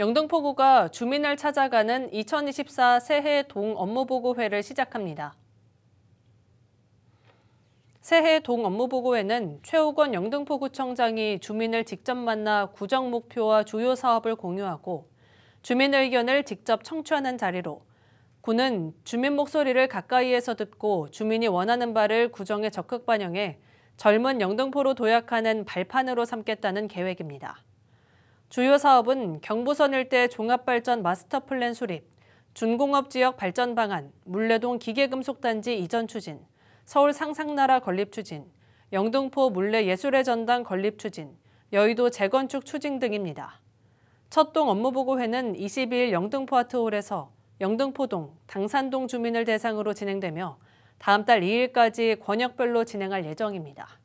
영등포구가 주민을 찾아가는 2024 새해 동 업무보고회를 시작합니다. 새해 동 업무보고회는 최우건 영등포구청장이 주민을 직접 만나 구정 목표와 주요 사업을 공유하고 주민 의견을 직접 청취하는 자리로 구는 주민 목소리를 가까이에서 듣고 주민이 원하는 바를 구정에 적극 반영해 젊은 영등포로 도약하는 발판으로 삼겠다는 계획입니다. 주요 사업은 경부선 일대 종합발전 마스터플랜 수립, 준공업 지역 발전 방안, 물레동 기계금속단지 이전 추진, 서울 상상나라 건립 추진, 영등포 물레예술의 전당 건립 추진, 여의도 재건축 추진 등입니다. 첫동 업무보고회는 22일 영등포 아트홀에서 영등포동, 당산동 주민을 대상으로 진행되며 다음 달 2일까지 권역별로 진행할 예정입니다.